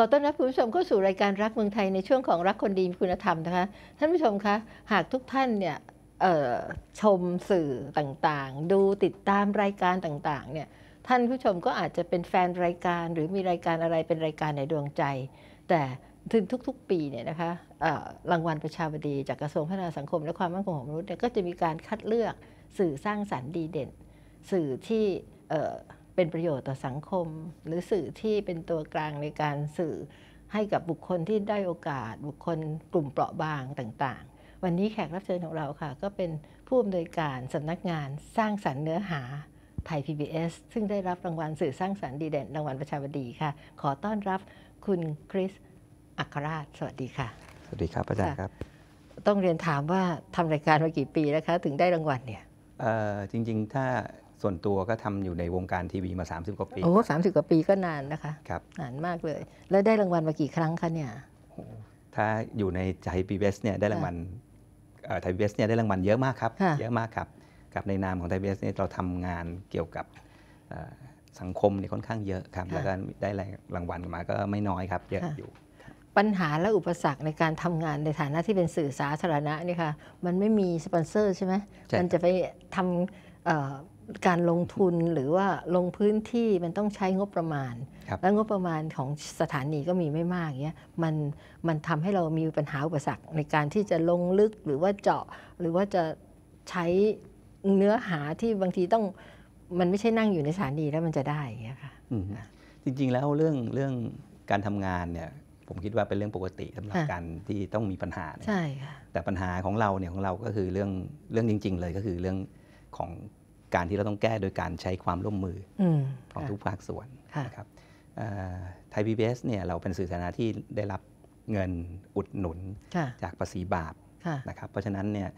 ขอต้อนรับคุณผู้ชมเข้าสู่รายการรักเมืองไทยในช่วงของรักคนดีคุณธรรมนะคะท่านผู้ชมคะหากทุกท่านเนี่ยชมสื่อต่างๆ ดูติดตามรายการต่างๆเนี่ยท่านผู้ชมก็อาจจะเป็นแฟนรายการหรือมีรายการอะไรเป็นรายการในดวงใจ แต่ถึงทุกๆปีเนี่ยนะคะรางวัลประชาบดี จากกระทรวงพัฒนาสังคม และความมั่นคงของมนุษย์เนี่ยก็จะมีการคัดเลือกสื่อสร้างสารรค์ดีเด่น สื่อที่เป็นประโยชน์ต่อสังคมหรือสื่อที่เป็นตัวกลางในการสื่อให้กับบุคคลที่ได้โอกาส บุคคลกลุ่มเปราะบางต่างๆ วันนี้แขกรับเชิญของเราค่ะ ก็เป็นผู้อำนวยการสำนักงานสร้างสรรค์เนื้อหาไทย PBS ซึ่งได้รับรางวัลสื่อสร้างสรรค์ดีเด่นรางวัลประชาบดีค่ะ ขอต้อนรับคุณคริสอัครราช สวัสดีค่ะสวัสดีครับอาจารย์ครับ ต้องเรียนถามว่าทำรายการมากี่ปีแล้วคะถึงได้รางวัลเนี่ยจริง ๆ ถ้าส่วนตัวก็ทำอยู่ในวงการทีวีมา 30กว่าปี โอ้สามสิบกว่าปีก็นานนะคะ ครับ นานมากเลย แล้วได้รางวัลมากี่ครั้งคะเนี่ยถ้าอยู่ในไทยพีบีเอสเนี่ยได้รางวัลไทยพีบีเอสเนี่ยได้รางวัลเยอะมากครับ เยอะมากครับกับในนามของไทยพีบีเอสเนี่ยเราทำงานเกี่ยวกับสังคมเนี่ยค่อนข้างเยอะครับ แล้วก็ได้รางวัลมาก็ไม่น้อยครับเยอะอยู่ ปัญหาและอุปสรรคในการทำงานในฐานะที่เป็นสื่อสาธารณะนี่ค่ะมันไม่มีสปอนเซอร์ใช่ไหมมันจะไปทำการลงทุนหรือว่าลงพื้นที่มันต้องใช้งบประมาณ และงบประมาณของสถานีก็มีไม่มากเงี้ย มัน มันทำให้เรามีปัญหาอุปสรรคในการที่จะลงลึกหรือว่าเจาะหรือว่าจะใช้เนื้อหาที่บางทีต้องมันไม่ใช่นั่งอยู่ในสถานีแล้วมันจะได้เงี้ยค่ะ จริงๆ แล้วเรื่องเรื่องการทำงานเนี่ยผมคิดว่าเป็นเรื่องปกติสำหรับการที่ต้องมีปัญหาใช่ค่ะ แต่ปัญหาของเราเนี่ยของเราก็คือเรื่องเรื่องจริง ๆ เลยก็คือเรื่องของการที่เราต้องแก้โดยการใช้ความร่วมมือของทุกภาคส่วนนะครับไทยพีบีเนี่ยเราเป็นสื่อสาธารณะที่ได้รับเงินอุดหนุนจากภาษีบาปนะครับเพราะฉะนั้นเนี่ย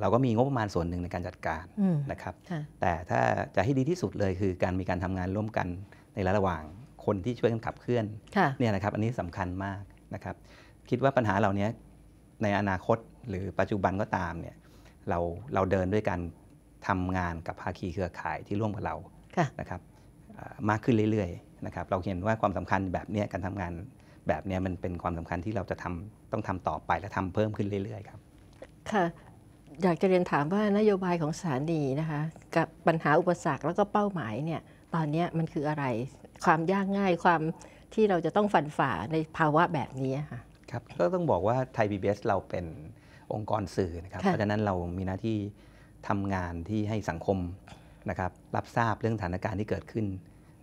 เราก็มีงบประมาณส่วนหนึ่งในการจัดการนะครับแต่ถ้าจะให้ดีที่สุดเลยคือการมีการทำงานร่วมกันในระหว่างคนที่ช่วยกันขับเคลื่อนเนี่ยนะครับอันนี้สำคัญมากนะครับคิดว่าปัญหาเหล่านี้ในอนาคตหรือปัจจุบันก็ตามเนี่ยเราเราเดินด้วยกันทำงานกับภาคีเครือข่ายที่ร่วมกับเรานะครับมากขึ้นเรื่อยๆนะครับ เราเห็นว่าความสำคัญแบบนี้การทำงานแบบนี้มันเป็นความสำคัญที่เราจะทำ ต้องทำต่อไปและทำเพิ่มขึ้นเรื่อยๆครับค่ะอยากจะเรียนถามว่านโยบายของสถานีนะคะกับปัญหาอุปสรรคแล้วก็เป้าหมายเนี่ยตอนนี้มันคืออะไรความยากง่ายความที่เราจะต้องฟันฝ่าในภาวะแบบนี้ค่ะครับก็ต้องบอกว่าไทยพีบีเราเป็นองค์กรสื่อนะครับ เพราะฉะนั้นเรามีหน้าที่ทำงานที่ให้สังคมนะครับรับทราบเรื่องสถานการณ์ที่เกิดขึ้น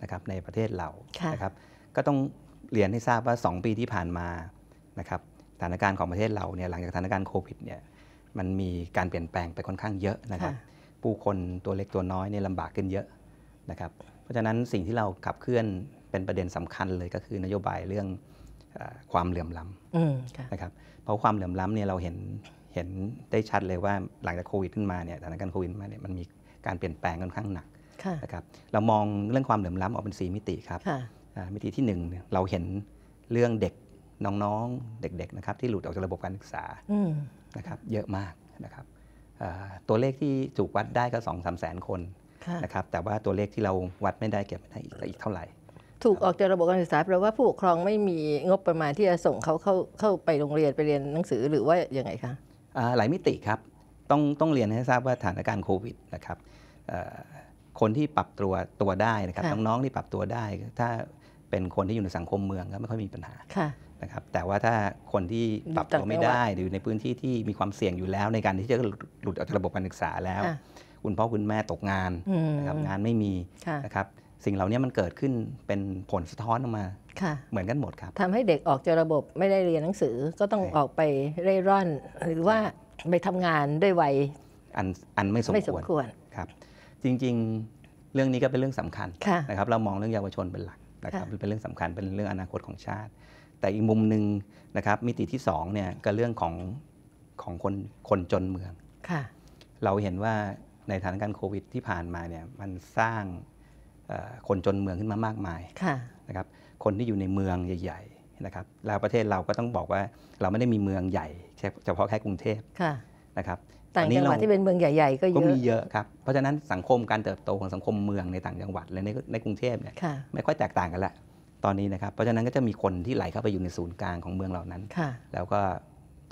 นะครับในประเทศเรานะครับก็ต้องเรียนให้ทราบว่า 2 ปีที่ผ่านมานะครับสถานการณ์ของประเทศเราเนี่ยหลังจากสถานการณ์โควิดเนี่ยมันมีการเปลี่ยนแปลงไปค่อนข้างเยอะนะครับ ผู้คนตัวเล็กตัวน้อยเนี่ยลำบากขึ้นเยอะนะครับ เพราะฉะนั้นสิ่งที่เราขับเคลื่อนเป็นประเด็นสำคัญเลยก็คือนโยบายเรื่องความเหลื่อมล้ำนะครับเพราะความเหลื่อมล้ำเนี่ยเราเห็นเห็นได้ชัดเลยว่าหลังจากโควิดขึ้นมาเนี่ยสถานการณ์โควิดมาเนี่ยมันมีการเปลี่ยนแปลงค่อนข้างหนักนะครับ เรามองเรื่องความเหลื่อมล้ำออกเป็น 4 มิติครับ มิติที่1เราเห็นเรื่องเด็กน้องๆ เด็กๆนะครับที่หลุดออกจากระบบการศึกษานะครับเยอะมากนะครับตัวเลขที่จูกวัดได้ก็สองสามแสนคนนะครับ แต่ว่าตัวเลขที่เราวัดไม่ได้เก็บไม่ได้อีกเท่าไหร่ ถูกออกจากระบบการศึกษาแปลว่าผู้ปกครองไม่มีงบประมาณที่จะส่งเขาเข้าเข้าไปโรงเรียนไปเรียนหนังสือหรือว่าอย่างไงคะหลายมิติครับ ต้องต้องเรียนให้ทราบว่าสถานการณ์โควิดนะครับ คนที่ปรับตัวตัวได้นะครับน้องๆที่ปรับตัวได้ ถ้าเป็นคนที่อยู่ในสังคมเมืองก็ไม่ค่อยมีปัญหานะครับแต่ว่าถ้าคนที่ปรับตัวไม่ได้ หรือในพื้นที่ที่มีความเสี่ยงอยู่แล้ว ในการที่จะหลุดออกจากระบบการศึกษาแล้ว คุณพ่อคุณแม่ตกงานนะครับงานไม่มีนะครับสิ่งเหล่านี้มันเกิดขึ้นเป็นผลสะท้อนออกมาเหมือนกันหมดครับทำให้เด็กออกจากระบบไม่ได้เรียนหนังสือก็ต้องออกไปเร่ร่อนหรือว่าไปทำงานด้วยวัยอันอันไม่สมควร ครับ จริง ๆ เรื่องนี้ก็เป็นเรื่องสำคัญนะครับเรามองเรื่องเยาวชนเป็นหลักนะครับ เป็นเรื่องสำคัญเป็นเรื่องอนาคตของชาติ แต่อีกมุมหนึ่งนะครับมิติที่2เนี่ยก็เรื่องของของคนคนจนเมืองเราเห็นว่าในสถานการณ์โควิดที่ผ่านมาเนี่ยมันสร้างคนจนเมืองขึ้นมามากมายนะครับคนที่อยู่ในเมืองใหญ่ ๆนะครับ แล้วประเทศเราก็ต้องบอกว่าเราไม่ได้มีเมืองใหญ่ เฉพาะแค่กรุงเทพนะครับต่างจังหวัดที่เป็นเมืองใหญ่ ๆ ก็เยอะ ก็มีเยอะครับ เพราะฉะนั้นสังคมการเติบโตของสังคมเมืองในต่างจังหวัด และในในกรุงเทพเนี่ยไม่ค่อยแตกต่างกันละตอนนี้นะครับ เพราะฉะนั้นก็จะมีคนที่ไหลเข้าไปอยู่ในศูนย์กลางของเมืองเหล่านั้นแล้วก็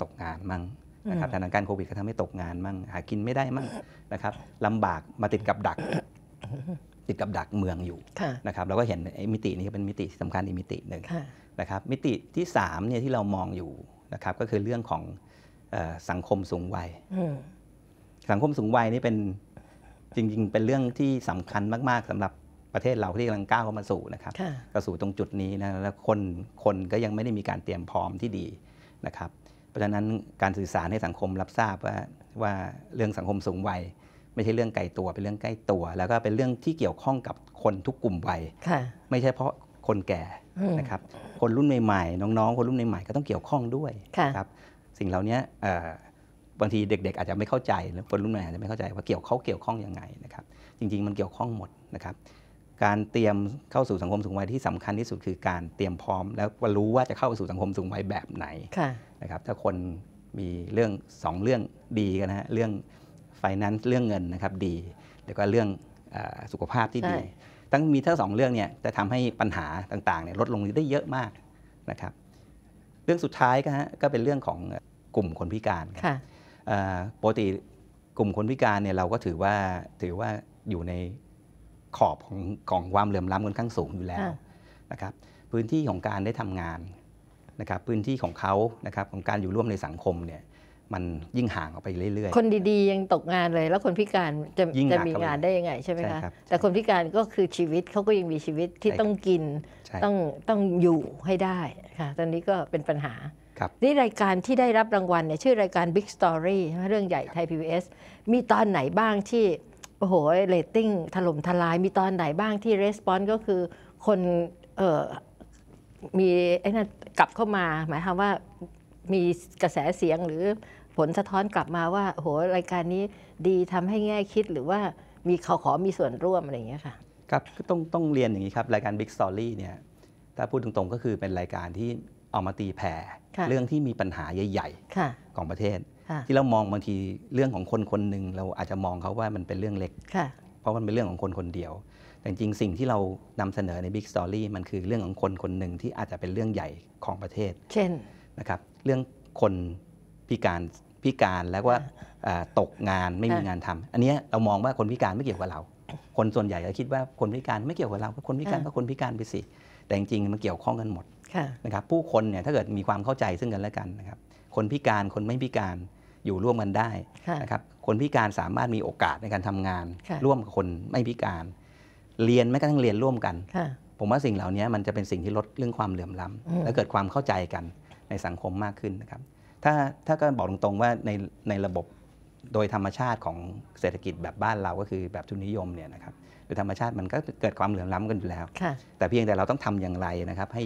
ตกงานมั่งนะครับสถานการณ์โควิดก็ทำให้ตกงานมั่งหากินไม่ได้มั่งนะครับลำบากมาติดกับดักติดกับดักเมืองอยู่นะครับเราก็เห็นมิตินี้เป็นมิติสำคัญอีกมิติหนึ่งนะครับ มิติที่3เนี่ยที่เรามองอยู่นะครับก็คือเรื่องของสังคมสูงวัยสังคมสูงวัยนี่เป็นจริง ๆ เป็นเรื่องที่สำคัญมาก ๆ สำหรับประเทศเราที่กำลังก้าวเข้ามาสู่นะครับก็สู่ตรงจุดนี้นะแล้วคนคนก็ยังไม่ได้มีการเตรียมพร้อมที่ดีนะครับเพราะฉะนั้นการสื่อสารให้สังคมรับทราบว่าว่าเรื่องสังคมสูงวัยไม่ใช่เรื่องไกลตัวเป็นเรื่องใกล้ตัว แล้วก็เป็นเรื่องที่เกี่ยวข้องกับคนทุกกลุ่มวัยไม่ใช่เพราะคนแก่นะครับคนรุ่นใหม่ๆน้องๆ คนรุ่นใหม่ๆก็ต้องเกี่ยวข้องด้วยครับสิ่งเหล่านี้บางทีเด็ก ๆ อาจจะไม่เข้าใจคนรุ่นใหม่อาจจะไม่เข้าใจ ว่าเกี่ยวเขาเกี่ยวข้องยังไงนะครับ จริงๆมันเกี่ยวข้องหมดนะครับ การเตรียมเข้าสู่สังคมสูงวัยที่สำคัญที่สุดคือการเตรียมพร้อมแล้วรู้ว่าจะเข้าสู่สังคมสูงวัยแบบไหนนะครับ ถ้าคนมีเรื่อง2เรื่องดีกันนะฮะเรื่องไฟนั้นเรื่องเงินนะครับดีแล้วก็เรื่องสุขภาพที่ดีตั้งมีทั้งสองเรื่องเนี่ยจะทำให้ปัญหาต่างๆเนี่ยลดลงได้เยอะมากนะครับเรื่องสุดท้ายก็ฮะก็เป็นเรื่องของกลุ่มคนพิการค่ะปกติกลุ่มคนพิการเนี่ยเราก็ถือว่าถือว่าอยู่ในขอบของของความเหลื่อมล้ำค่อนข้างสูงอยู่แล้วนะครับพื้นที่ของการได้ทำงานนะครับพื้นที่ของเขานะครับของการอยู่ร่วมในสังคมเนี่ยมันยิ่งห่างออกไปเรื่อยๆ คนดีๆยังตกงานเลย แล้วคนพิการจะจะมีงานได้ยังไง ใช่ไหมคะ แต่คนพิการก็คือชีวิตเขาก็ยังมีชีวิตที่ต้องกินต้องต้องอยู่ให้ได้ค่ะตอนนี้ก็เป็นปัญหา นี่รายการที่ได้รับรางวัลเนี่ยชื่อรายการ Big Story เรื่องใหญ่ไทย PBS มีตอนไหนบ้างที่ โอ้โหเรตติ้งถล่มทลาย มีตอนไหนบ้างที่ร e สปอนส์ก็คือคนมีไอ้นั่นกลับเข้ามาหมายความว่ามีกระแสเสียงหรือผลสะท้อนกลับมาว่า โหรายการนี้ดีทำให้แง่คิดหรือว่ามีเขาขอมีส่วนร่วมอะไรอย่างเงี้ยค่ะครับต้องต้องเรียนอย่างนี้ครับ รายการ Big Story เนี่ยถ้าพูดตรงๆ ก็คือเป็นรายการที่ออกมาตีแผ่เรื่องที่มีปัญหาใหญ่ๆของประเทศที่เรามองบางทีเรื่องของคนคนหนึ่งเราอาจจะมองเขาว่ามันเป็นเรื่องเล็กเพราะมันเป็นเรื่องของคนคนเดียว แต่จริงสิ่งที่เรานำเสนอใน Big Story มันคือเรื่องของคนคนหนึ่งที่อาจจะเป็นเรื่องใหญ่ของประเทศ เช่นนะครับเรื่องคนพิการพิการแล้วว่าตกงานไม่มีงานทำ อันนี้เรามองว่าคนพิการไม่เกี่ยวกับเรา คนส่วนใหญ่จะคิดว่าคนพิการไม่เกี่ยวกับเราคนพิการก็คนพิการไปสิแต่จริงๆ มันเกี่ยวข้องกันหมดนะครับผู้คนเนี่ยถ้าเกิดมีความเข้าใจซึ่งกันและกันนะครับคนพิการคนไม่พิการอยู่ร่วมกันได้นะครับคนพิการสามารถมีโอกาสในการทำงานร่วมกับคนไม่พิการ เรียนแม้กระทั่งเรียนร่วมกันผมว่าสิ่งเหล่านี้มันจะเป็นสิ่งที่ลดเรื่องความเหลื่อมล้ำและเกิดความเข้าใจกันในสังคมมากขึ้นนะครับ ถ้าถ้าก็บอกตรง ๆ ว่าในในระบบโดยธรรมชาติของเศรษฐกิจแบบบ้านเราก็คือแบบทุนนิยมเนี่ยนะครับโดยธรรมชาติมันก็เกิดความเหลื่อมล้ำกันอยู่แล้วแต่เพียงแต่เราต้องทำอย่างไรนะครับ ให้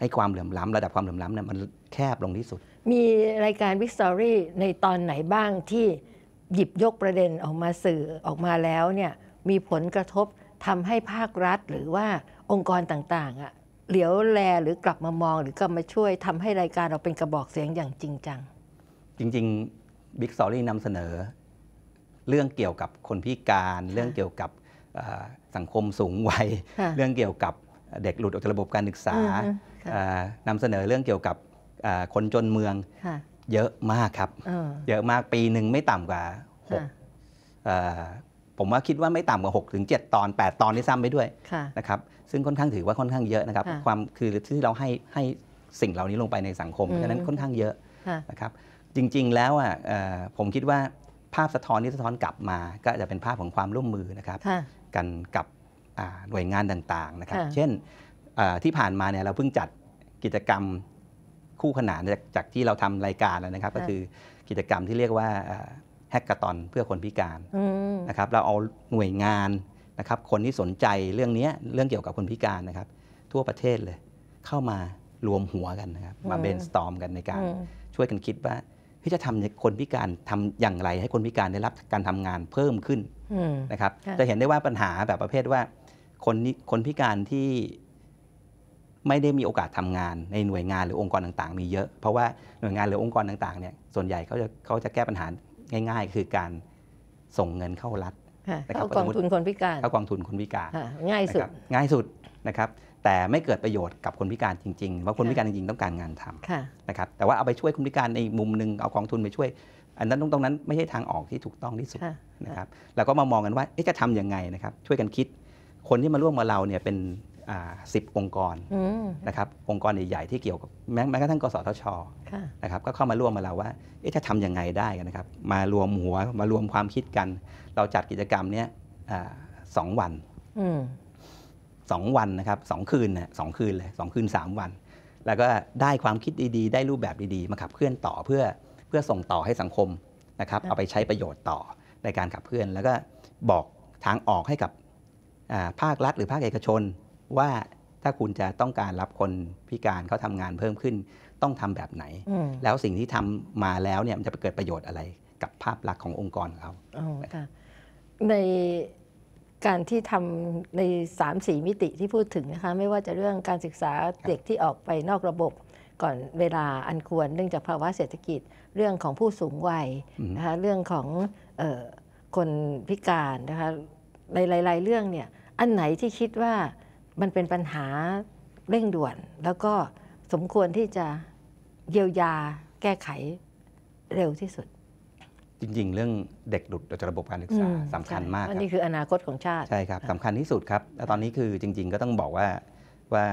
ให้ความเหลื่อมล้ำ ระดับความเหลื่อมล้ำเนี่ยมันแคบลงที่สุด มีรายการวิกตอรี่ในตอนไหนบ้างที่หยิบยกประเด็นออกมาสื่อออกมาแล้วเนี่ยมีผลกระทบทำให้ภาครัฐหรือว่าองค์กรต่าง ๆอ่ะเหลียวแลหรือกลับมามองหรือกลับมาช่วยทำให้รายการเราเป็นกระบอกเสียงอย่างจริงจัง จริงๆบิ๊กซอรี่นำเสนอ เรื่องเกี่ยวกับคนพิการ เรื่องเกี่ยวกับสังคมสูงวัยเรื่องเกี่ยวกับเด็กหลุดออกจากระบบการศึกษานำเสนอเรื่องเกี่ยวกับคนจนเมือง เยอะมากครับเยอะมากปีหนึ่งไม่ต่ำกว่าหกผมว่าคิดว่าไม่ต่ำกว่า6ถึง7ตอน 8 ตอนที่ซ้ำไปด้วยนะครับซึ่งค่อนข้างถือว่าค่อนข้างเยอะนะครับ ความคือที่เราให้ให้สิ่งเหล่านี้ลงไปในสังคมเพราะฉะนั้นค่อนข้างเยอะนะครับ จริงๆแล้วอ่ะผมคิดว่าภาพสะท้อนที่สะท้อนกลับมา ก็จะเป็นภาพของความร่วมมือนะครับกันกับหน่วยงานต่างๆนะครับเช่นที่ผ่านมาเนี่ยเราเพิ่งจัดกิจกรรมคู่ขนานจากจากที่เราทำรายการแล้วนะครับ ก็คือกิจกรรมที่เรียกว่าแฮกกาตอนเพื่อคนพิการนะครับเราเอาหน่วยงานนะครับ คนที่สนใจเรื่องนี้เรื่องเกี่ยวกับคนพิการนะครับ ทั่วประเทศเลย เข้ามารวมหัวกันนะครับ มาเบนสตอมกันในการ ช่วยกันคิดว่าที่จะทำคนพิการทำอย่างไรให้คนพิการได้รับการทำงานเพิ่มขึ้นนะครับจะเห็นได้ว่าปัญหาแบบประเภทว่าคนคนพิการที่ไม่ได้มีโอกาสทำงาน ในหน่วยงานหรือองค์กรต่างๆมีเยอะ เพราะว่าหน่วยงานหรือองค์กรต่างๆเนี่ยส่วนใหญ่เขาจะเขาจะแก้ปัญหาง่าย ๆ คือการส่งเงินเข้ารัฐเข้ากองทุนคนพิการเข้ากองทุนคนพิการง่ายสุดง่ายสุดนะครับแต่ไม่เกิดประโยชน์กับคนพิการจริงๆเพราะคนพิการจริงๆต้องการงานทำนะครับแต่ว่าเอาไปช่วยคนพิการในมุมหนึ่งเอากองทุนไปช่วยอันนั้นตรงนั้นไม่ใช่ทางออกที่ถูกต้องที่สุดนะครับแล้วก็มามองกันว่าจะทํำยังไงนะครับช่วยกันคิดคนที่มาร่วมมาเราเนี่ยเป็นสิบองค์กรนะครับ องค์กรใหญ่ๆที่เกี่ยวกับแม้กระทั่ง กสทชนะครับ ก็เข้ามาร่วมมาเราว่าจะทำยังไงได้กันนะครับ มารวมหัวมารวมความคิดกัน เราจัดกิจกรรมเนี้ยสองวันสองวันนะครับสองคืนนะสองคืนเลยสองคืนสามวัน แล้วก็ได้ความคิดดีๆ ได้รูปแบบดี ๆ มาขับเคลื่อนต่อเพื่อเพื่อส่งต่อให้สังคมนะครับเอาไปใช้ประโยชน์ต่อในการขับเคลื่อน แล้วก็บอกทางออกให้กับภาครัฐหรือภาคเอกชนว่าถ้าคุณจะต้องการรับคนพิการเขาทำงานเพิ่มขึ้นต้องทำแบบไหน แล้วสิ่งที่ทำมาแล้วเนี่ยมันจะไปเกิดประโยชน์อะไร กับภาพลักษณ์ขององค์กรเขาในการที่ทำใน3ามิติที่พูดถึงนะคะไม่ว่าจะเรื่องการศึกษาเด็กที่ออกไปนอกระบบก่อนเวลาอันควร เรื่องจากภาวะเศรษฐกิจ เรื่องของผู้สูงวัยนะคะเรื่องของออคนพิการนะคะหลายๆเรื่องเนี่ยอันไหนที่คิดว่ามันเป็นปัญหาเร่งด่วนแล้วก็สมควรที่จะเยียวยาแก้ไขเร็วที่สุด จริง ๆ เรื่องเด็กหลุดออกจากระบบการศึกษาสำคัญมากครับนี่คืออนาคตของชาติใช่ครับสำคัญที่สุดครับแล้วตอนนี้คือจริง ๆ ก็ต้องบอกว่าว่า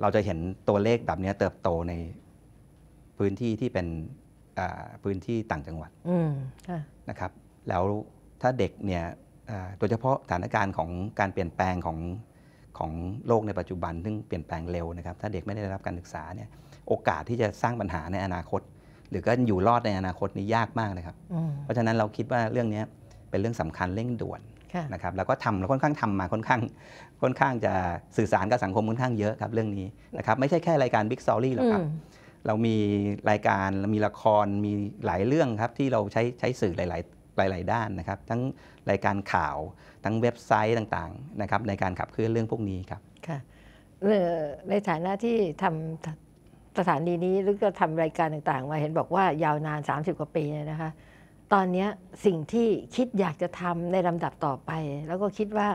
เราจะเห็นตัวเลขแบบนี้เติบโตในพื้นที่ที่เป็นพื้นที่ต่างจังหวัดนะครับ แล้วถ้าเด็กเนี่ยโดยเฉพาะสถานการณ์ของการเปลี่ยนแปลงของของโลกในปัจจุบันซึ่งเปลี่ยนแปลงเร็วนะครับ ถ้าเด็กไม่ได้รับการศึกษาเนี่ยโอกาสที่จะสร้างปัญหาในอนาคต หรือก็อยู่รอดในอนาคตนี้ยากมากนะครับ เพราะฉะนั้นเราคิดว่าเรื่องนี้เป็นเรื่องสำคัญเร่งด่วนนะครับแล้วก็ทำเราค่อนข้างทำมาค่อนข้างค่อนข้างจะสื่อสารกับสังคมค่อนข้างเยอะครับเรื่องนี้นะครับ ไม่ใช่แค่รายการ Big Story หรอกครับ เรามีรายการมีละครมีหลายเรื่องครับที่เราใช้ใช้สื่อหลายๆหลาย ๆ ด้านนะครับ ทั้งรายการข่าวทั้งเว็บไซต์ต่าง ๆ นะครับ ในการขับเคลื่อนเรื่องพวกนี้ครับ ค่ะในฐานะที่ทำสถานีนี้หรือก็ทำรายการต่าง ๆ มาเห็นบอกว่า ยาวนาน 30 กว่าปีเนยนะคะตอนนี้สิ่งที่คิดอยากจะทำในลำดับต่อไป แล้วก็คิดว่า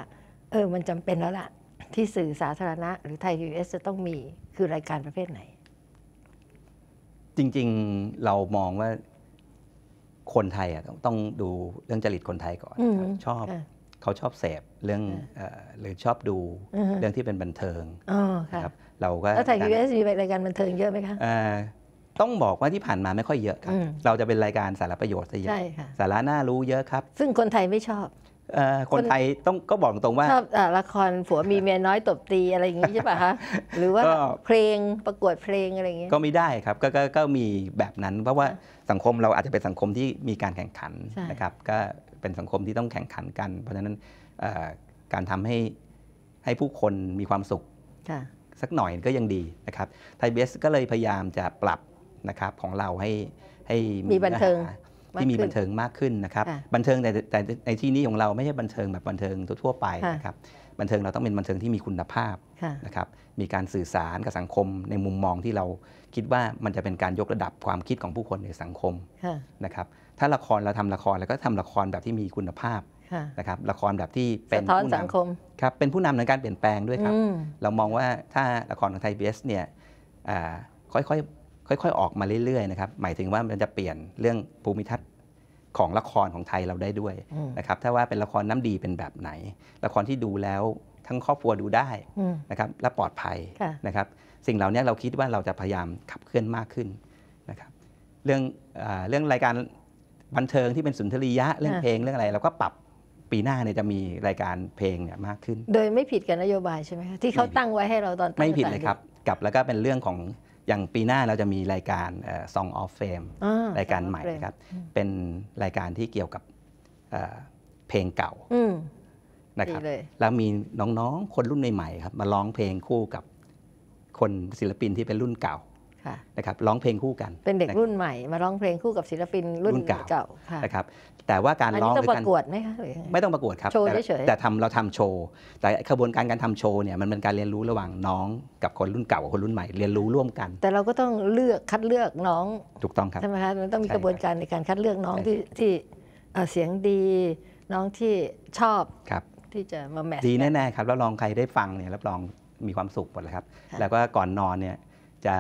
เออมันจำเป็นแล้วล่ะ ที่สื่อสาธารณะ หรือไทยพีเอสจะต้องมีคือรายการประเภทไหน จริง ๆเรามองว่าคนไทยอ่ะต้องดูเรื่องจริตคนไทยก่อนชอบเขาชอบเสพเรื่องหรือชอบดูเรื่องที่เป็นบันเทิงครับเราก็แล้วถ่ายกีเอสมีรายการบันเทิงเยอะไหมคะต้องบอกว่าที่ผ่านมาไม่ค่อยเยอะครับ เราจะเป็นรายการสาระประโยชน์ซะเยอะสาระน่ารู้เยอะครับ ซึ่งคนไทยไม่ชอบ คนไทยต้องก็บอกตรงว่าชอบละครผัวมีเมียน้อยตบตีอะไรอย่างนี้ใช่ป่ะคะหรือว่าเพลงประกวดเพลงอะไรอย่างนงี้ก็ไม่ได้ครับก็ก็มีแบบนั้นเพราะว่าสังคมเราอาจจะเป็นสังคมที่มีการแข่งขันนะครับก็เป็นสังคมที่ต้องแข่งขันกัน เพราะฉะนั้นการทำให้ให้ผู้คนมีความสุขสักหน่อยก็ยังดีนะครับไทยเบสก็เลยพยายามจะปรับนะครับของเราให้ให้มีบันเทิงที่มีบันเทิงมากขึ้นนะครับบันเทิงแต่แต่ในที่นี้ของเราไม่ใช่บันเทิงแบบบันเทิงทั่วไปนะครับบันเทิงเราต้องเป็นบันเทิงที่มีคุณภาพนะครับมีการสื่อสารกับสังคมในมุมมองที่เราคิดว่ามันจะเป็นการยกระดับความคิดของผู้คนในสังคมนะครับถ้าละครเราทำละครเราก็ทำละครแบบที่มีคุณภาพนะครับละครแบบที่เป็นผู้นำครับเป็นผู้นำในการเปลี่ยนแปลงด้วยครับเรามองว่าถ้าละครของไทยีเอสเนี่ยค่อยๆค่อยๆออกมาเรื่อยๆนะครับหมายถึงว่ามันจะเปลี่ยนเรื่องภูมิทัศน์ของละครของไทยเราได้ด้วยนะครับถ้าว่าเป็นละครน้ำดีเป็นแบบไหน ละครที่ดูแล้วทั้งครอบครัวดูได้นะครับและปลอดภัยนะครับสิ่งเหล่านี้เราคิดว่าเราจะพยายามขับเคลื่อนมากขึ้นนะครับเรื่องเรื่องรายการบันเทิงที่เป็นสุนทรียะเรื่องเพลง เรื่องอะไรเราก็ปรับปีหน้าเนี่ยจะมีรายการเพลงเนี่ยมากขึ้น โดยไม่ผิดกับนโยบายใช่ไหมคะที่เขาตั้งไว้ให้เราตอนไม่ผิดเลยครับกับแล้วก็เป็นเรื่องของอย่างปีหน้าเราจะมีรายการ Song of Fame รายการใหม่นะครับเป็นรายการที่เกี่ยวกับเพลงเก่านะครับแล้วมีน้องๆ คนรุ่นใหม่ๆครับมาร้องเพลงคู่กับคนศิลปินที่เป็นรุ่นเก่านะครับร้องเพลงคู่กันเป็นเด็กรุ่นใหม่ มาร้องเพลงคู่กับศิลปินรุ่นเก่านะครับแต่ว่าการร้องต้องประกวดไหมคะไม่ต้องประกวดครับโชว์เฉยแต่ทำเราทำโชว์แต่กระบวนการการทำโชว์เนี่ยมันเป็นการเรียนรู้ระหว่างน้องกับคนรุ่นเก่ากับคนรุ่นใหม่ เรียนรู้ร่วมกัน แต่เราก็ต้องเลือกคัดเลือกน้องถูกต้องครับใช่ไหมคะมันต้องมีกระบวนการในการคัดเลือกน้องที่ที่เสียงดีน้องที่ชอบครับที่จะมาแมทดีแน่ๆครับแล้วลองใครได้ฟังเนี่ยรับรองมีความสุขหมดเลยครับแล้วก็ก่อนนอนเนี่ยจะ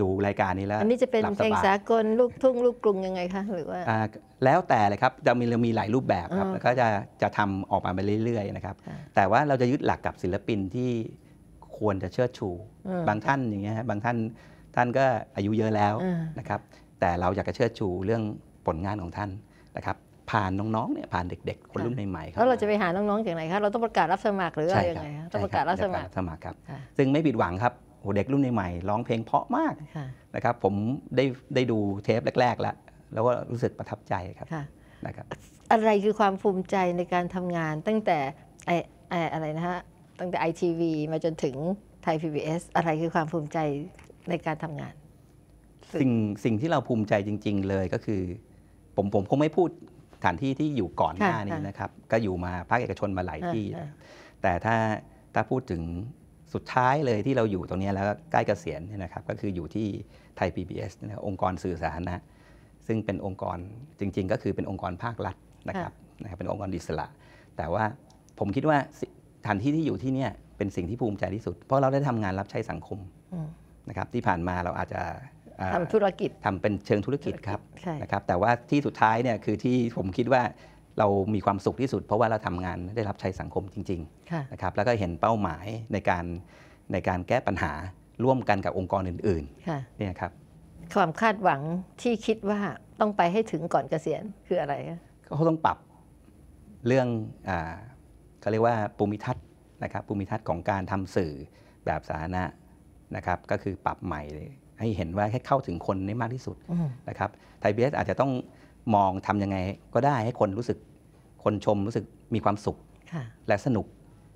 ดูรายการนี้แล้ว อันนี้จะเป็นเพลงสากลลูกทุ่งลูกกรุงยังไงคะหรือว่าแล้วแต่เลยครับจะมีเรามี หลายรูปแบบครับ แล้วก็จะจะทำออกมาไปเรื่อยๆ นะครับ แต่ว่าเราจะยึดหลักกับศิลปินที่ควรจะเชิดชูบางท่านอย่างเงี้ยบางท่านท่านก็อายุเยอะแล้วนะครับ แต่เราอยากจะเชิดชูเรื่องผลงานของท่านนะครับผ่านน้องๆเนี่ยผ่านเด็ก ๆคนรุ่นใหม่ๆครับแล้วเราจะไปหาน้องๆจากไหนครับเราต้องประกาศรับสมัครหรืออะไรยังไงครับต้องประกาศรับสมัครสมัครครับซึ่งไม่ผิดหวังครับโหเด็กรุ่นใหม่ร้องเพลงเพาะมากนะครับผมได้ได้ดูเทปแรกๆแล้วแล้วก็รู้สึกประทับใจครับนะครับ อะไรคือความภูมิใจในการทำงาน ตั้งแต่ไออะไรนะฮะตั้งแต่ไอทีวีมาจนถึงไทย PBS อะไรคือความภูมิใจในการทำงาน สิ่งสิ่งที่เราภูมิใจจริง ๆ เลยก็คือ ผมผมคงไม่พูดสถานที่ที่อยู่ก่อนหน้านี้นะครับ ก็อยู่มาภาคเอกชนมาหลายที่แต่ถ้าถ้าพูดถึงสุดท้ายเลยที่เราอยู่ตรงนี้แล้วก็ใกล้เกษียณเนี่ยนะครับก็คืออยู่ที่ไทย PBS นะองค์กรสื่อสาธารณะ ซึ่งเป็นองค์กรจริงๆ ก็คือเป็นองค์กรภาครัฐนะครับนะครับเป็นองค์กรอิสระ แต่ว่าผมคิดว่าสถานที่ที่อยู่ที่เนี่ยเป็นสิ่งที่ภูมิใจที่สุด เพราะเราได้ทำงานรับใช้สังคมนะครับที่ผ่านมาเราอาจจะทำธุรกิจทำเป็นเชิงธุรกิจครับนะครับแต่ว่าที่สุดท้ายเนี่ยคือที่ผมคิดว่าเรามีความสุขที่สุดเพราะว่าเราทำงานได้รับใช้สังคมจริงๆนะครับแล้วก็เห็นเป้าหมายในการในการแก้ปัญหาร่วมกันกับองค์กรอื่นๆเนี่ยครับความคาดหวังที่คิดว่าต้องไปให้ถึงก่อนเกษียณคืออะไรก็ต้องปรับเรื่องเขาเรียกว่าภูมิทัศน์นะครับภูมิทัศน์ของการทำสื่อแบบสาธารณะนะครับก็คือปรับใหม่ให้เห็นว่าให้เข้าถึงคนได้มากที่สุดนะครับไทยเบสอาจจะต้องมองทํำยังไงก็ได้ให้คนรู้สึกคนชมรู้สึกมีความสุขและสนุก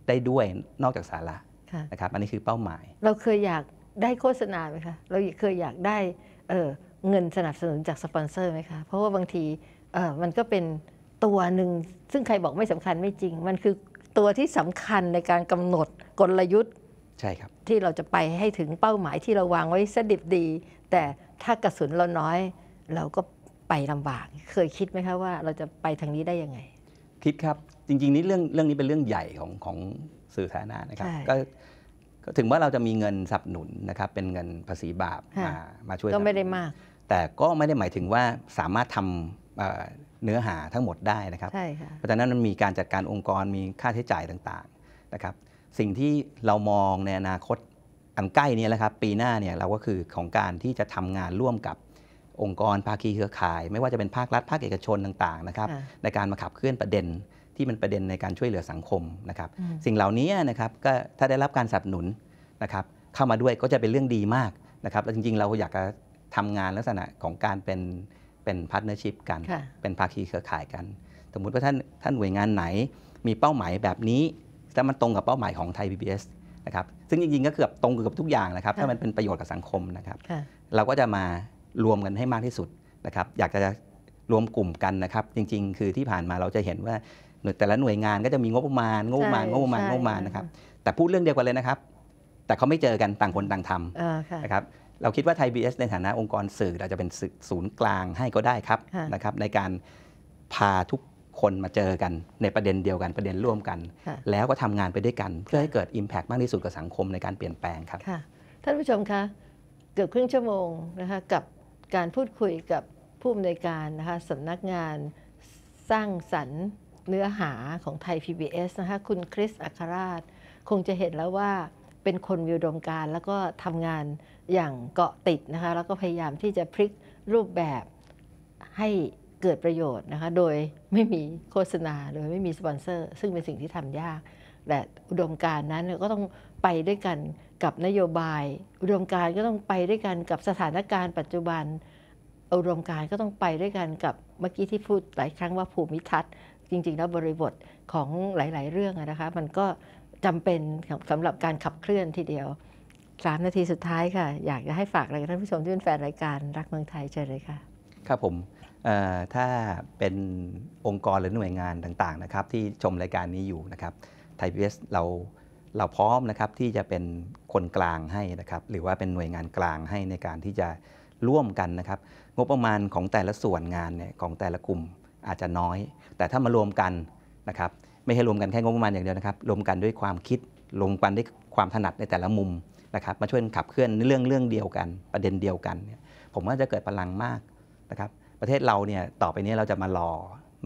ได้ด้วยนอกจากสาระนะครับอันนี้คือเป้าหมาย เราเคยอยากได้โฆษณาไหมคะเราเคยอยากได้เเงินสนับสนุนจากสปอนเซอร์ไหมคะเพราะว่าบางทีมันก็เป็นตัวหนึ่งซึ่งใครบอกไม่สำคัญไม่จริง มันคือตัวที่สำคัญในการกำหนดกลยุทธ์ใช่ครับที่เราจะไปให้ถึงเป้าหมายที่เราวางไว้สดิบดี แต่ถ้ากระสุนเราน้อย เราก็ไปลำบากเคยคิดไหมคะว่าเราจะไปทางนี้ได้ยังไงคิดครับ จริง ๆ นี่เรื่องเรื่องนี้เป็นเรื่องใหญ่ของ ของสื่อสาธารณะนะครับก็ก็ ถึงว่าเราจะมีเงินสนับสนุนนะครับ เป็นเงินภาษีบาปมามา ช่วยก็ ไม่ได้ มาก แต่ก็ไม่ได้หมายถึงว่าสามารถทำเนื้อหาทั้งหมดได้ นะครับเพราะฉะนั้นมันมีการจัดการองค์กรมีค่าใช้จ่ายต่างๆนะครับสิ่งที่เรามองในอนาคตอันใกล้นี้แหละครับปีหน้าเนี่ยเราก็คือของการที่จะทำงานร่วมกับองค์กร ภาคีเครือข่าย ไม่ว่าจะเป็นภาครัฐภาคเอกชนต่างๆนะครับในการมาขับเคลื่อนประเด็นที่มันประเด็นในการช่วยเหลือสังคมนะครับสิ่งเหล่านี้นะครับก็ถ้าได้รับการสนับสนุนนะครับเข้ามาด้วยก็จะเป็นเรื่องดีมากนะครับแล้วจริงๆเราอยากจะทำงานลักษณะของการเป็นเป็นพาร์ทเนอร์ชิพกัน เป็นภาคีเครือข่ายกัน สมมุติว่าท่านท่านหน่วยงานไหนมีเป้าหมายแบบนี้ถ้ามันตรงกับเป้าหมายของไทย PBS นะครับซึ่งจริงๆก็เกือบตรงเกือบทุกอย่างนะครับ ถ้ามันเป็นประโยชน์กับสังคมนะครับเราก็จะมารวมกันให้มากที่สุดนะครับอยากจะรวมกลุ่มกันนะครับ จริงๆ คือที่ผ่านมาเราจะเห็นว่าแต่ละหน่วยงานก็จะมีงบประมาณงบประมาณงบประมาณงบประมาณนะครับแต่พูดเรื่องเดียวกันเลยนะครับ แต่เขาไม่เจอกันต่างคนต่างทำนะครับเราคิดว่าไทยบีในฐานะองค์กรสื่อเราจะเป็นศูนย์กลางให้ก็ได้ครับนะครับ ในการพาทุกคนมาเจอกันในประเด็นเดียวกันประเด็นร่วมกันแล้วก็ทำงานไปด้วยกันเพื่อให้เกิด Impact มากที่สุดกับสังคมในการเปลี่ยนแปลงครับท่านผู้ชมคะเกือบครึ่งชั่วโมงนะคะกับการพูดคุยกับผู้อำนวยการนะคะสำนักงานสร้างสรรค์เนื้อหาของไทย PBS นะคะคุณคริสอัครราช คงจะเห็นแล้วว่าเป็นคนมีอุดมการแล้วก็ทำงานอย่างเกาะติดนะคะแล้วก็พยายามที่จะพลิกรูปแบบให้เกิดประโยชน์นะคะโดยไม่มีโฆษณาโดยไม่มีสปอนเซอร์ ซึ่งเป็นสิ่งที่ทำยากแต่อุดมการนั้นก็ต้องไปด้วยกันกับนโยบายอุดมการก็ต้องไปด้วยกันกับสถานการณ์ ปัจจุบันอุดมการก็ต้องไปด้วยกันกับเมื่อกี้ที่พูดหลายครั้งว่าภูมิทัศน์ จริงๆแล้วบริบทของหลาย ๆ เรื่องนะคะมันก็จำเป็นสำหรับการขับเคลื่อนทีเดียวสามนาทีสุดท้ายค่ะอยากจะให้ฝากอะไรกับท่านผู้ชมที่เป็นแฟนรายการรักเมืองไทยเชิญเลยค่ะครับผมถ้าเป็นองค์กรหรือหน่วยงานต่างๆนะครับ ที่ชมรายการนี้อยู่นะครับไทยพีเอสเราเราพร้อมนะครับที่จะเป็นคนกลางให้นะครับหรือว่าเป็นหน่วยงานกลางให้ในการที่จะร่วมกันนะครับงบประมาณของแต่ละส่วนงานเนี่ยของแต่ละกลุ่มอาจจะน้อย แต่ถ้ามารวมกันนะครับไม่ให้รวมกันแค่งบประมาณอย่างเดียวนะครับรวมกันด้วยความคิดรวมกันด้วยความถนัดในแต่ละมุมนะครับมาช่วยขับเคลื่อนเรื่องเรื่องเดียวกัน ประเด็นเดียวกันเนี่ยผมว่าจะเกิดพลังมากนะครับประเทศเราเนี่ยต่อไปนี้เราจะมารอ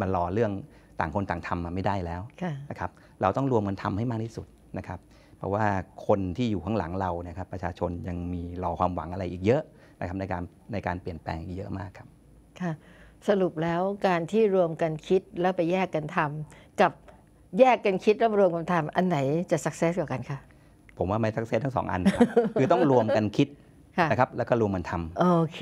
มารอเรื่องต่างคนต่างทำมาไม่ได้แล้วนะครับเราต้องรวมกันทำให้มากที่สุดนะครับ เพราะว่าคนที่อยู่ข้างหลังเรานะครับประชาชนยังมีรอความหวังอะไรอีกเยอะนะครับในการในการเปลี่ยนแปลงอีกเยอะมากครับ ค่ะ สรุปแล้วการที่รวมกันคิดแล้วไปแยกกันทำกับแยกกันคิดแล้วรวมกันทาอันไหนจะสักเซสกว่ากันคะ ผมว่าไม่สักเซสทั้งสองอันครับคือต้องรวมกันคิดนะครับแล้วก็รวมมันทำโอเค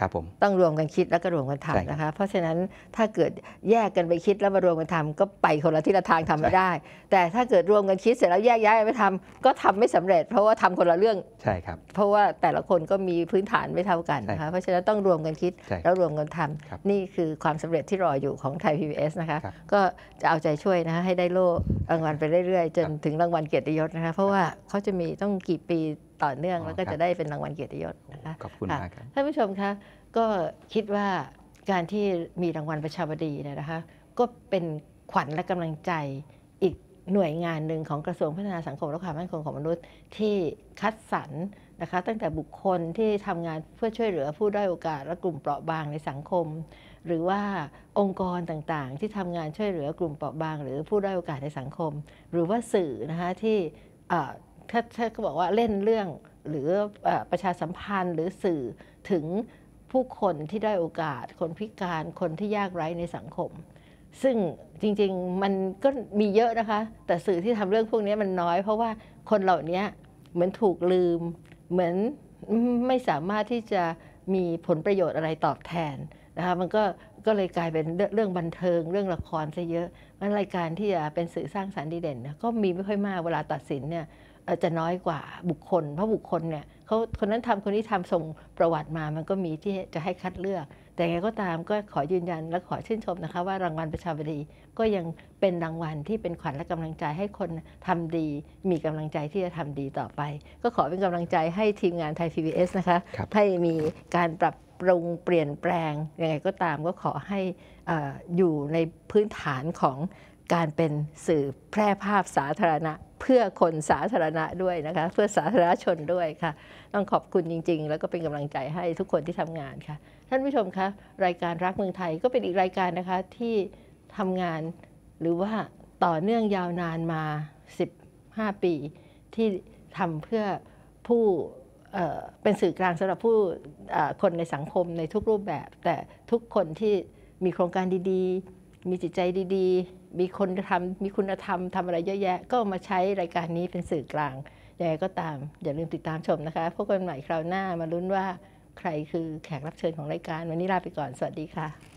ครับผมต้องรวมกันคิดแล้วก็รวมกันทำนะคะเพราะฉะนั้นถ้าเกิดแยกกันไปคิดแล้วมารวมกันทำก็ไปคนละทิศละทางทำไม่ได้ แต่ถ้าเกิดรวมกันคิดเสร็จแล้วแยกย้ายไปทำ ก็ทำไม่สำเร็จเพราะว่าทำคนละเรื่องใช่ครับเพราะว่าแต่ละคนก็มีพื้นฐานไม่เท่ากันนะคะเพราะฉะนั้นต้องรวมกันคิดแล้วรวมกันทำ นี่คือความสำเร็จที่รออยู่ของไทยพเอสนะคะก็จะเอาใจช่วยนะคะให้ได้โล่รางวัลไปเรื่อยๆ จนถึงรางวัลเกียรติยศนะคะเพราะว่าเขาจะมีต้องกี่ปีต่อเนื่องแล้วก็จะได้เป็นรางวัลเกียรติยศนะคะ ขอบคุณมากครับท่านผู้ชมคะก็คิดว่าการที่มีรางวัลประชาบดีเนี่ยนะคะก็เป็นขวัญและกำลังใจอีกหน่วยงานหนึ่งของกระทรวงพัฒนาสังคม และความมั่นคงของมนุษย์ที่คัดสรรนะคะตั้งแต่บุคคลที่ทำงานเพื่อช่วยเหลือผู้ด้อยโอกาส และกลุ่มเปราะบางในสังคม หรือว่าองค์กรต่างๆ ที่ทำงานช่วยเหลือ กลุ่มเปราะบางหรือผู้ด้อยโอกาสในสังคม หรือว่าสื่อนะคะที่ถ้าถ้าก็บอกว่าเล่นเรื่องหรือประชาสัมพันธ์หรือสื่อถึงผู้คนที่ได้โอกาสคนพิการ คนที่ยากไร้ในสังคม ซึ่งจริงๆมันก็มีเยอะนะคะแต่สื่อที่ทำเรื่องพวกนี้มันน้อย เพราะว่าคนเหล่านี้เหมือนถูกลืมเหมือนไม่สามารถที่จะมีผลประโยชน์อะไรตอบแทนนะคะมันก็ก็เลยกลายเป็นเรื่องบันเทิงเรื่องละครซะเยอะมันรายการที่จะเป็นสื่อสร้างสารรค์ดีเด่นก็มีไม่ค่อยมาก เวลาตัดสินเนี่ยจะน้อยกว่าบุคคลเพราะบุคคลเนี่ยเขาคนนั้นทำคนนี้ทำส่งประวัติมามันก็มีที่จะให้คัดเลือก แต่ไงก็ตามก็ขอยืนยันและขอชื่นชมนะคะว่ารางวัลประชาบดีก็ยังเป็นรางวัลที่เป็นขวัญและกำลังใจให้คนทำดี มีกำลังใจที่จะทำดีต่อไป ก็ขอเป็นกำลังใจให้ทีมงานไทย PBS นะคะคให้มีการปรับปรุงเปลี่ยนแปลงยังไงก็ตามก็ขอให้ออยู่ในพื้นฐานของการเป็นสื่อแพร่ภาพสาธารณะ เพื่อคนสาธารณะด้วยนะคะ เพื่อสาธารณชนด้วยค่ะ ต้องขอบคุณจริงๆ แล้วก็เป็นกำลังใจให้ทุกคนที่ทำงานค่ะ ท่านผู้ชมคะรายการรักเมืองไทยก็เป็นอีกรายการนะคะที่ทำงาน หรือว่าต่อเนื่องยาวนานมา 15 ปี ที่ทำเพื่อผู้เป็นสื่อกลางสำหรับผู้คนในสังคมในทุกรูปแบบ แต่ทุกคนที่มีโครงการดี ๆมีจิตใจดีๆ มีคนทำมีคุณธรรมทำอะไรเยอะแยะ ก็มาใช้รายการนี้เป็นสื่อกลาง ยังไงก็ตามอย่าลืมติดตามชมนะคะ พบกันใหม่คราวหน้ามาลุ้นว่าใครคือแขกรับเชิญของรายการวันนี้ลาไปก่อน สวัสดีค่ะ